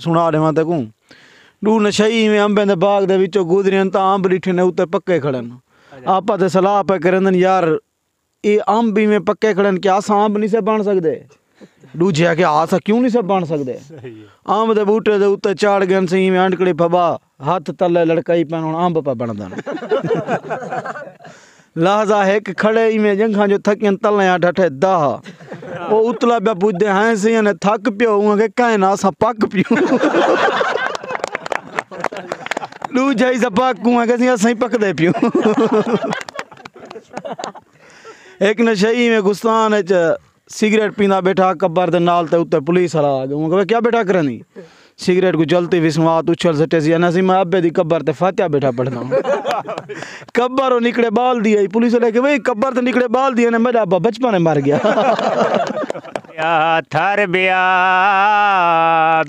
ਸੁਣਾ ਦੇਵਾਂ ਤੇ ਕੂੰ ਡੂ ਨਸ਼ਈ ਮੇ ਅੰਬੇ ਦੇ ਬਾਗ ਦੇ ਵਿੱਚੋਂ ਗੁਜ਼ਰੀਆਂ ਤਾਂ ਅੰਬ ਰਿਠੇ ਨੇ ਉੱਤੇ ਪੱਕੇ ਖੜਨ ਆਪਾਂ ਤੇ ਸਲਾਹ ਪੈ ਕਰਨਨ ਯਾਰ ਇਹ ਅੰਬ ਵੀ ਮੇ ਪੱਕੇ ਖੜਨ ਕਿ ਆਸਾਂ ਅੰਬ ਨਹੀਂ ਸੇ ਬਣ ਸਕਦੇ ਦੂਜਿਆ ਕਿ ਆਸ ਕਿਉਂ ਨਹੀਂ ਸਭ ਬਣ ਸਕਦੇ ਆਮ ਦੇ ਬੂਟੇ ਦੇ ਉੱਤੇ ਚਾੜ ਗਨ ਸਹੀ ਮੈਂ ਅੰਡਕੜੇ ਫਬਾ ਹੱਥ ਤੱਲੇ ਲੜਕਾਈ ਪੈਣ ਹੁਣ ਆਂਬ ਪਾ ਬਣਦਾ ਲਹਜ਼ਾ ਹੈ ਕਿ ਖੜੇ ਹੀ ਮੈਂ ਜੰਖਾਂ ਜੋ ਥਕੀਆਂ ਤੱਲੇ ਆ ਡਠੇ ਦਾਹ ਉਹ ਉਤਲਾ ਪਿਆ ਪੁੱਜਦੇ ਹਾਂ ਸੀ ਨੇ ਥੱਕ ਪਿਓ ਕਿ ਕਹਿਣਾ ਸਾ ਪੱਕ ਪਿਓ ਲੂ ਜਾਈ ਸਾ ਪੱਕੂ ਆ ਕਿ ਅਸੀਂ ਅਸਾਂ ਹੀ ਪੱਕਦੇ ਪਿਓ ਇੱਕ ਨਸ਼ਈ ਮੇ ਗੁਸਤਾਨ ਚ सिगरेट पींदा बैठा कब्बर के नाल ते उत्ते पुलिस वाला आ गया क्या बेटा करनी सिगरेट को जलती हुई समात उछल से टेसी अना मैं अबे दी कब्बर ते फातिया बैठा पढ़ना कब्बर और निकले बाल दिया पुलिस लेके भाई कब्बर तो निकले बाल दिया ने मेरा अब्बा बचपन में मर गया थर ब्या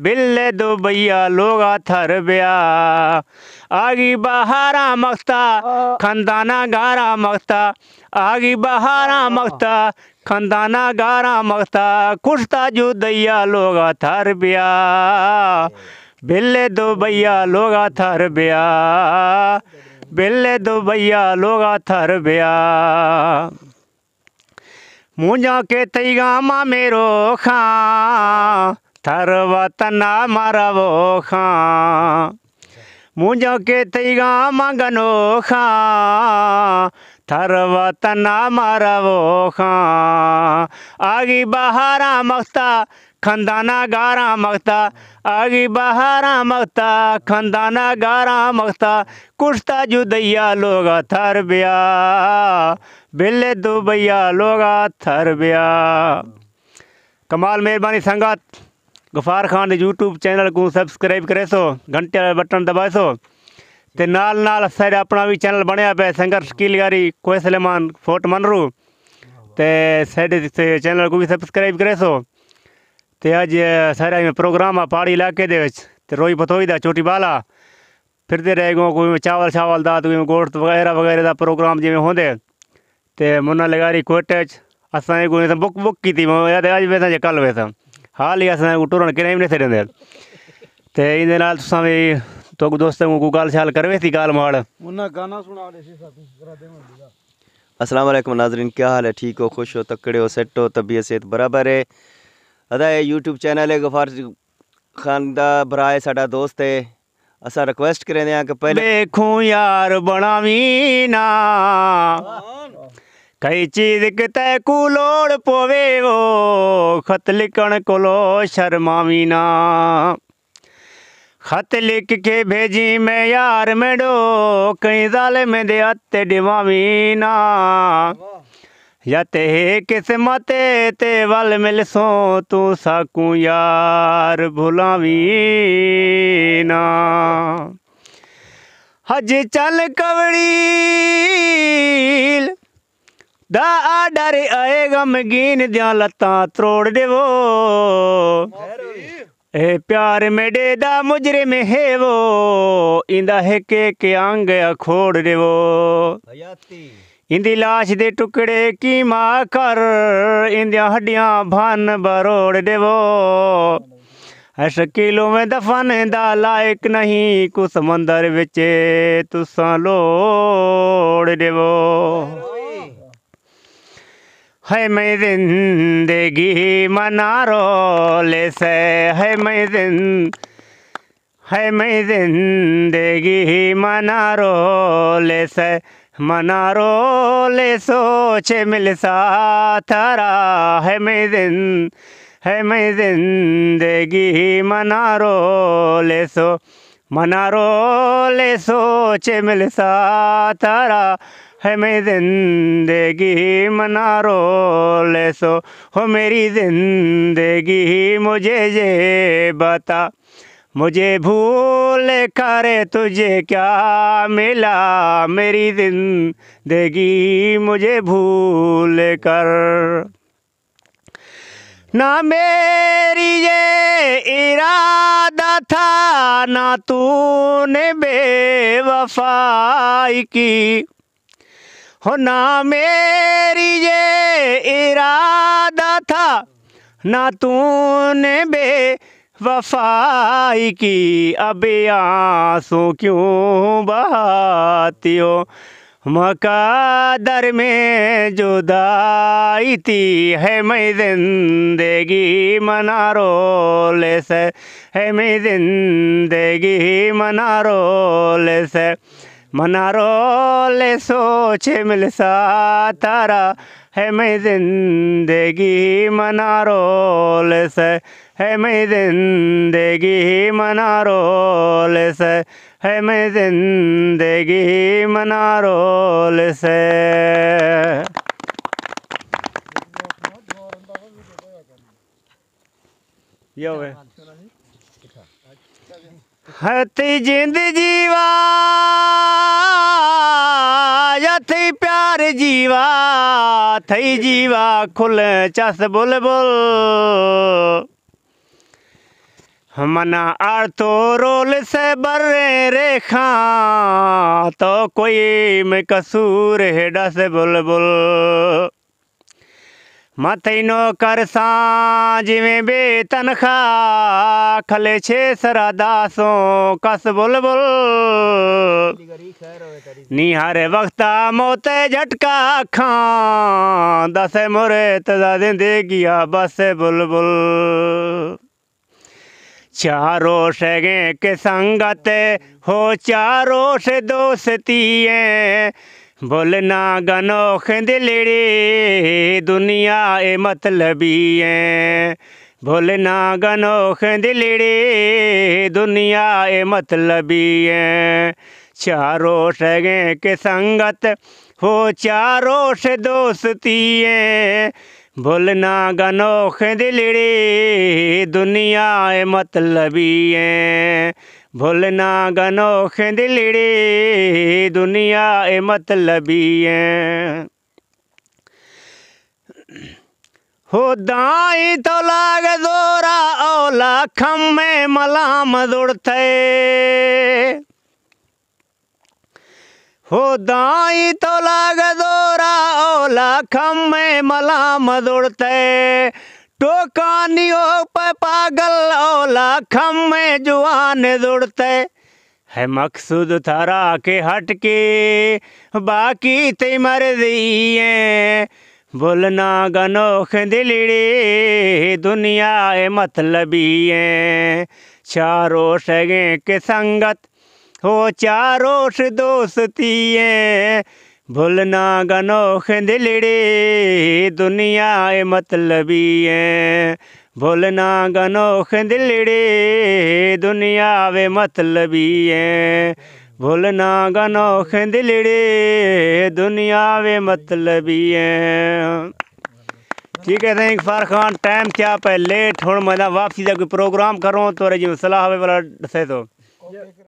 बिल्ले दुबैया लोग थर ब्या आगी बहारा मखता खंदाना गारा मखता आगी बहारा मखता खंदाना गारा मखता कुश्ता जू दैया लोगा थर ब्या बिल्ले दो लोगा थर ब्या बिल्ले दो लोगा थर ब्या मुझा के तई गामा मेरो खां थर वतना मारा वो खां मुझा के तई गामा गनो खां थर वतना मारवो खां आगी बहारा मखता खंदाना गारा मखता आगी बहारा मखता खंदाना गारा मखता कुश्ता जुदैया लोगा थर ब्या बिल्ले दुबैया लोगा थर ब्या कमाल मेहरबानी संगत गुफार खान यूट्यूब चैनल को सब्सक्राइब करे सो घंटे बटन दबाए सो तो नाल, नाल सर अपना भी चैनल बनया पे संघर्ष किलगारी कोई सलेमान फोर्ट मनरू तो सैडे चैनल को भी सबसक्राइब करे सो तो अज सर प्रोग्राम आ पहाड़ी इलाके रोई पथोई का चोटी बाला फिरते रह गए कोई चावल शावल का तो गोट वगैरह वगैरह का प्रोग्राम जिम्मे होंगे तो मुन्ना लगारी कोटे असाई बुक बुक की अज वे या कल वे हाल ही असर टूरन किन भी नहीं छे तो इन भी तो दोस्तों को गाल शाल करवे थी गाल माड़ मुन्ना गाना सुना ले सी साथी जरा दे मंदिरा अस्सलाम वालेकुम नाजरीन क्या हाल है ठीक हो खुश हो तकड़े हो सेट हो तबीयत सेहत बराबर है अदा ये यूट्यूब चैनल है गफार खान दा भरा है साडा दोस्त है असा रिक्वेस्ट करें हैं कि पहले देखो यार बनावी ना कई चीज के तैकू लोड़ पवे वो खत लिखण को लो शर्मावी ना खत लिख के भेजी मैं यार में डो कई जाले में दे अत डिवावीना या ते किस्मत ते वल मिल सो तू साकू यार भुलावीना हज चल कवड़ी दा डर आए गमगीन दिया लत्ता त्रोड़ देवो ए प्यार मेरे दा मुजरिम है वो इंदा है के के अंग अखोड़ रे वो इंदी लाश दे टुकड़े की मां कर इंदिया हड्डियां भन बरोड़ दे वो ਐਸ਼ ਕਿਲੋ ਵਿੱਚ ਦਫਨ ਦਾ ਲਾਇਕ ਨਹੀਂ ਕੁ ਸਮੁੰਦਰ ਵਿੱਚ ਤੁਸਾਂ ਲੋੜ ਦੇਵੋ है मैं जिंदगी मना ले से है मैं जिन है मैं जिंदगी मना रोले से मना ले सोच मिल सा तारा है मैं दिन है मैं जिंदगी मना रोले सो मना रोले सोच मिल सा तारा हमें जिंदगी मना रो ले सो हो मेरी जिंदगी मुझे ये बता मुझे भूल करे तुझे क्या मिला मेरी जिंदगी मुझे भूल कर ना मेरी ये इरादा था ना तूने बेवफाई की हो ना मेरी ये इरादा था ना तूने बे वफाई की अब आंसू क्यों बहाती हो मकादर में जुदाई थी है मैं जिंदगी मना रोले से है मैं जिंदगी मना रोले से मनारोले सोचे सा तारा है मैं जिंदगी मनारोल से है मैं जिंदगी मनारोल से है मैं जिंदगी मनारोल से यो हथी जिंद जीवा थी प्यार जीवा थी जीवा खुल चस बुल मना आर तो रोल से बर्रे रेखा तो कोई में कसूर है डस बुलबुल મથઈનો કરસા જીવે બે તનખા ખલે છે સરદાસો કસ બુલબુલ નિહારે વખતા મોતે ઝટકા ખા દસે મોરે તદા દેંદે ગયા બસે બુલબુલ चारों शगे के संगत हो चारों से दोस्ती है बोलना गनोख दिलड़े दुनिया ए मतलबी है बोलना गनोख दिलड़े दुनिया ए मतलबी है चारों ठगे के संगत हो चारों से दोस्ती है भूलना गनोख दिलड़ी दुनिया मतलबी है भूलना गनोख दिलड़ी दुनिया ए मतलबी है हो दाई तो लाग दोरा ओला खम्मे मलाम दुड़ते हो दाई तो लाग दोरा ओला खम में मलाम दौड़ते टोकानियों पे पागल ओला खम में जुआन दुड़ते है मकसूद थारा के हटके बाकी ते मर दिए बोलना गनोख दिलड़े दुनिया मतलब चारों सगे के संगत हो चारोश दोस्ती है भूलना गनोख दिलड़े दुनिया मतलबी है भूलना गनोख दिलड़े दुनिया वे मतलबी है भूलना गनोख दिलड़े दुनिया वे मतलबी है ठीक है थैंक फार खान टाइम क्या पे लेट हूँ मैं वापसी का कोई प्रोग्राम करूँ तो रजी सलाह वाला दस तो